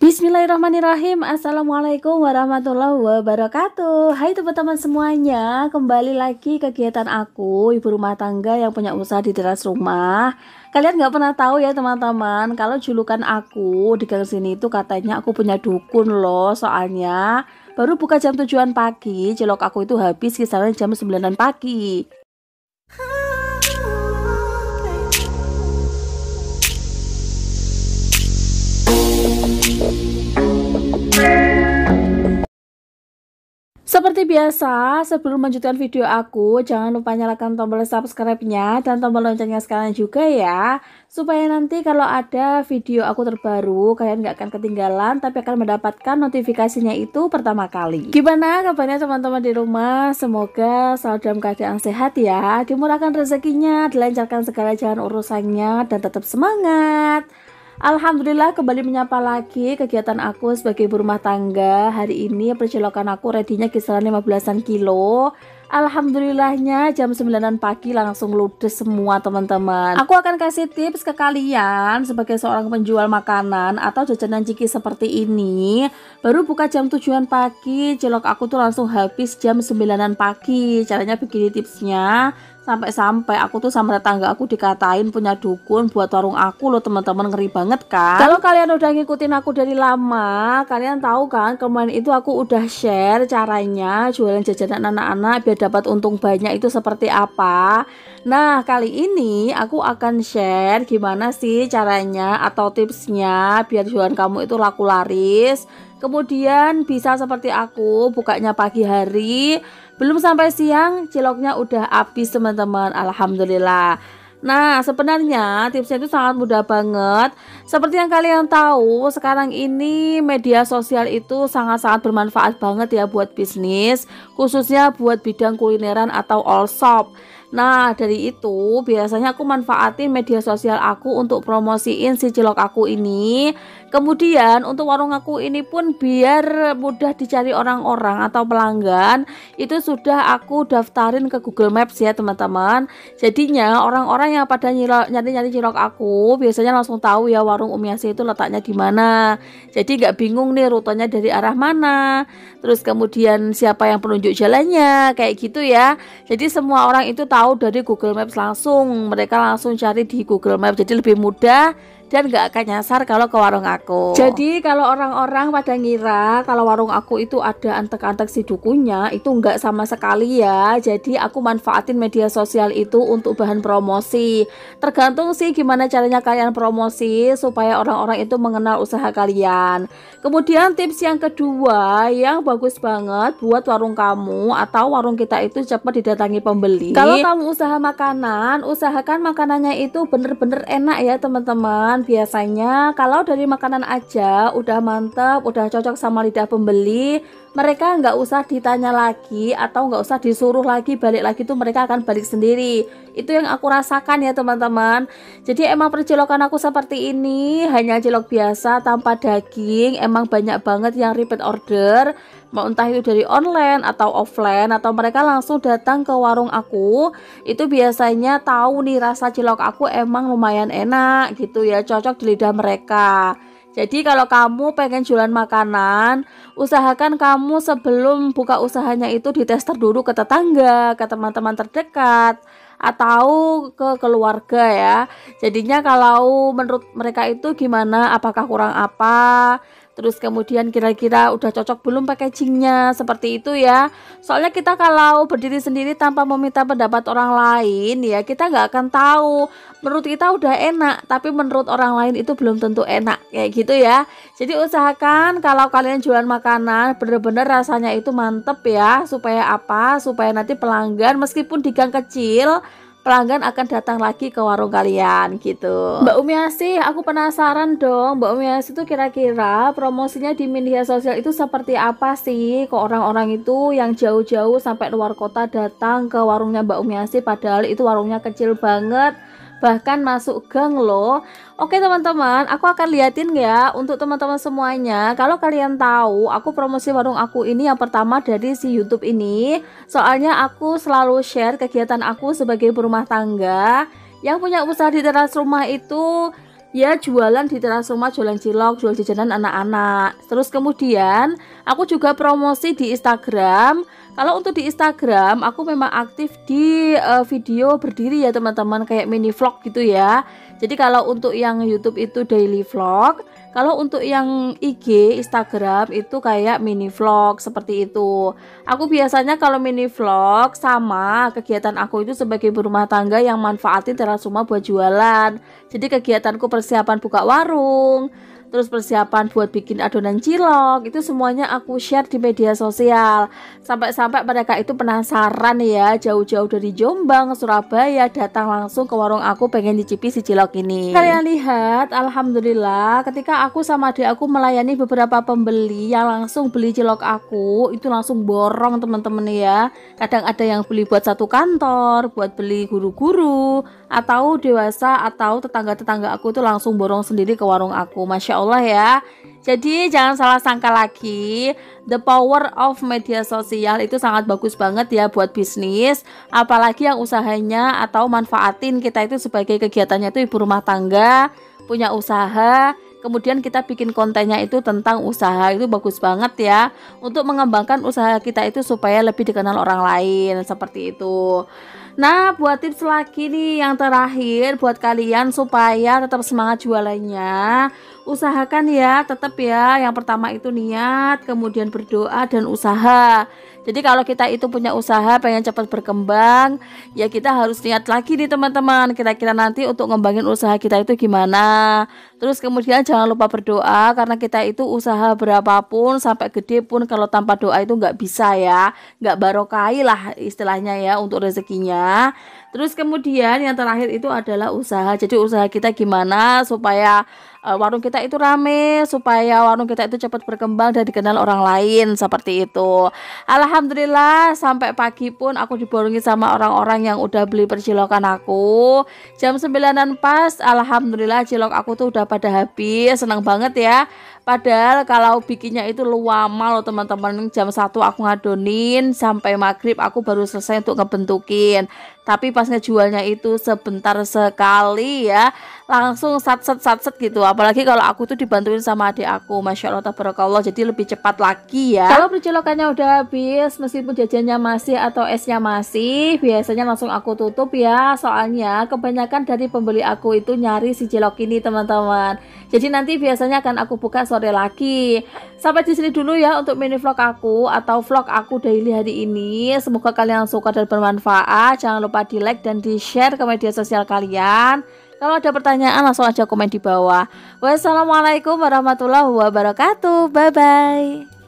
Bismillahirrahmanirrahim Assalamualaikum warahmatullahi wabarakatuh Hai teman-teman semuanya Kembali lagi kegiatan aku Ibu rumah tangga yang punya usaha di teras rumah Kalian gak pernah tahu ya teman-teman Kalau julukan aku di gang sini itu katanya aku punya dukun loh Soalnya baru buka jam tujuan pagi celok aku itu habis kisaran jam 9 pagi Seperti biasa, sebelum melanjutkan video aku, jangan lupa nyalakan tombol subscribe-nya dan tombol loncengnya sekarang juga ya. Supaya nanti kalau ada video aku terbaru, kalian nggak akan ketinggalan, tapi akan mendapatkan notifikasinya itu pertama kali. Gimana kabarnya teman-teman di rumah? Semoga selalu dalam keadaan sehat ya, dimurahkan rezekinya, dilancarkan segala jalan urusannya, dan tetap semangat. Alhamdulillah kembali menyapa lagi kegiatan aku sebagai ibu rumah tangga Hari ini percelokan aku ready kisaran 15an kilo Alhamdulillahnya jam 9an pagi langsung ludes semua teman-teman Aku akan kasih tips ke kalian sebagai seorang penjual makanan atau jajanan ciki seperti ini Baru buka jam 7an pagi cilok aku tuh langsung habis jam 9an pagi Caranya begini tipsnya sampai-sampai aku tuh sama tetangga aku dikatain punya dukun buat warung aku loh teman-teman ngeri banget kan kalau kalian udah ngikutin aku dari lama kalian tahu kan kemarin itu aku udah share caranya jualan jajanan anak-anak biar dapat untung banyak itu seperti apa nah kali ini aku akan share gimana sih caranya atau tipsnya biar jualan kamu itu laku laris Kemudian bisa seperti aku bukanya pagi hari, belum sampai siang ciloknya udah habis teman-teman. Alhamdulillah. Nah, sebenarnya tipsnya itu sangat mudah banget. Seperti yang kalian tahu, sekarang ini media sosial itu sangat-sangat bermanfaat banget ya buat bisnis, khususnya buat bidang kulineran atau all shop. Nah, dari itu biasanya aku manfaatin media sosial aku untuk promosiin si cilok aku ini. Kemudian untuk warung aku ini pun biar mudah dicari orang-orang atau pelanggan, itu sudah aku daftarin ke Google Maps ya, teman-teman. Jadinya orang-orang yang pada nyari-nyari cilok aku biasanya langsung tahu ya warung Umiasi itu letaknya di mana. Jadi nggak bingung nih rutenya dari arah mana. Terus kemudian siapa yang penunjuk jalannya, kayak gitu ya. Jadi semua orang itu tahu tahu dari Google Maps langsung mereka langsung cari di Google Maps jadi lebih mudah dan nggak akan nyasar kalau ke warung aku. Jadi kalau orang-orang pada ngira kalau warung aku itu ada antek-antek si dukunya itu nggak sama sekali ya. Jadi aku manfaatin media sosial itu untuk bahan promosi. Tergantung sih gimana caranya kalian promosi supaya orang-orang itu mengenal usaha kalian. Kemudian tips yang kedua yang bagus banget buat warung kamu atau warung kita itu cepat didatangi pembeli. Kalau kamu usaha makanan, usahakan makanannya itu bener-bener enak ya teman-teman makanan biasanya kalau dari makanan aja udah mantep, udah cocok sama lidah pembeli mereka nggak usah ditanya lagi atau nggak usah disuruh lagi balik lagi tuh mereka akan balik sendiri itu yang aku rasakan ya teman-teman jadi emang percilokan aku seperti ini hanya cilok biasa tanpa daging emang banyak banget yang repeat order mau entah itu dari online atau offline atau mereka langsung datang ke warung aku itu biasanya tahu nih rasa cilok aku emang lumayan enak gitu ya cocok di lidah mereka jadi kalau kamu pengen jualan makanan, usahakan kamu sebelum buka usahanya itu ditester dulu ke tetangga, ke teman-teman terdekat, atau ke keluarga ya. Jadinya kalau menurut mereka itu gimana, apakah kurang apa, terus kemudian kira-kira udah cocok belum packagingnya seperti itu ya soalnya kita kalau berdiri sendiri tanpa meminta pendapat orang lain ya kita nggak akan tahu menurut kita udah enak tapi menurut orang lain itu belum tentu enak kayak gitu ya jadi usahakan kalau kalian jualan makanan bener-bener rasanya itu mantep ya supaya apa supaya nanti pelanggan meskipun di gang kecil pelanggan akan datang lagi ke warung kalian gitu. Mbak Umiasi, aku penasaran dong. Mbak Umiasi itu kira-kira promosinya di media sosial itu seperti apa sih? Kok orang-orang itu yang jauh-jauh sampai luar kota datang ke warungnya Mbak Umiasi padahal itu warungnya kecil banget bahkan masuk gang loh. Oke teman-teman, aku akan liatin ya untuk teman-teman semuanya. Kalau kalian tahu, aku promosi warung aku ini yang pertama dari si YouTube ini. Soalnya aku selalu share kegiatan aku sebagai berumah tangga. Yang punya usaha di teras rumah itu ya jualan di teras rumah jualan cilok jual jajanan anak-anak terus kemudian aku juga promosi di Instagram kalau untuk di Instagram aku memang aktif di uh, video berdiri ya teman-teman kayak mini vlog gitu ya. Jadi kalau untuk yang YouTube itu daily vlog, kalau untuk yang IG, Instagram itu kayak mini vlog seperti itu. Aku biasanya kalau mini vlog sama kegiatan aku itu sebagai berumah tangga yang manfaatin terasuma buat jualan. Jadi kegiatanku persiapan buka warung, terus persiapan buat bikin adonan cilok itu semuanya aku share di media sosial sampai-sampai mereka itu penasaran ya jauh-jauh dari Jombang Surabaya datang langsung ke warung aku pengen dicicipi si cilok ini kalian lihat alhamdulillah ketika aku sama adik aku melayani beberapa pembeli yang langsung beli cilok aku itu langsung borong teman-teman ya kadang ada yang beli buat satu kantor buat beli guru-guru atau dewasa atau tetangga-tetangga aku itu langsung borong sendiri ke warung aku masya Allah ya. Jadi jangan salah sangka lagi, the power of media sosial itu sangat bagus banget ya buat bisnis, apalagi yang usahanya atau manfaatin kita itu sebagai kegiatannya itu ibu rumah tangga, punya usaha, kemudian kita bikin kontennya itu tentang usaha itu bagus banget ya untuk mengembangkan usaha kita itu supaya lebih dikenal orang lain seperti itu nah buat tips lagi nih yang terakhir buat kalian supaya tetap semangat jualannya usahakan ya tetap ya yang pertama itu niat kemudian berdoa dan usaha jadi kalau kita itu punya usaha pengen cepat berkembang, ya kita harus lihat lagi nih teman-teman, kira-kira nanti untuk ngembangin usaha kita itu gimana. Terus kemudian jangan lupa berdoa karena kita itu usaha berapapun sampai gede pun kalau tanpa doa itu nggak bisa ya, nggak barokai lah istilahnya ya untuk rezekinya. Terus kemudian yang terakhir itu adalah usaha. Jadi usaha kita gimana supaya eh, warung kita itu rame, supaya warung kita itu cepat berkembang dan dikenal orang lain seperti itu. Alah Alhamdulillah sampai pagi pun aku diborongi sama orang-orang yang udah beli percilokan aku Jam 9an pas Alhamdulillah cilok aku tuh udah pada habis Seneng banget ya Padahal kalau bikinnya itu luama loh teman-teman Jam 1 aku ngadonin Sampai maghrib aku baru selesai untuk ngebentukin tapi pas ngejualnya itu sebentar sekali ya langsung sat set sat set gitu apalagi kalau aku tuh dibantuin sama adik aku masya allah tabarakallah jadi lebih cepat lagi ya kalau percelokannya udah habis meskipun jajannya masih atau esnya masih biasanya langsung aku tutup ya soalnya kebanyakan dari pembeli aku itu nyari si cilok ini teman-teman jadi nanti biasanya akan aku buka sore lagi sampai di sini dulu ya untuk mini vlog aku atau vlog aku daily hari ini semoga kalian suka dan bermanfaat jangan lupa lupa di like dan di share ke media sosial kalian. Kalau ada pertanyaan langsung aja komen di bawah. Wassalamualaikum warahmatullahi wabarakatuh. Bye bye.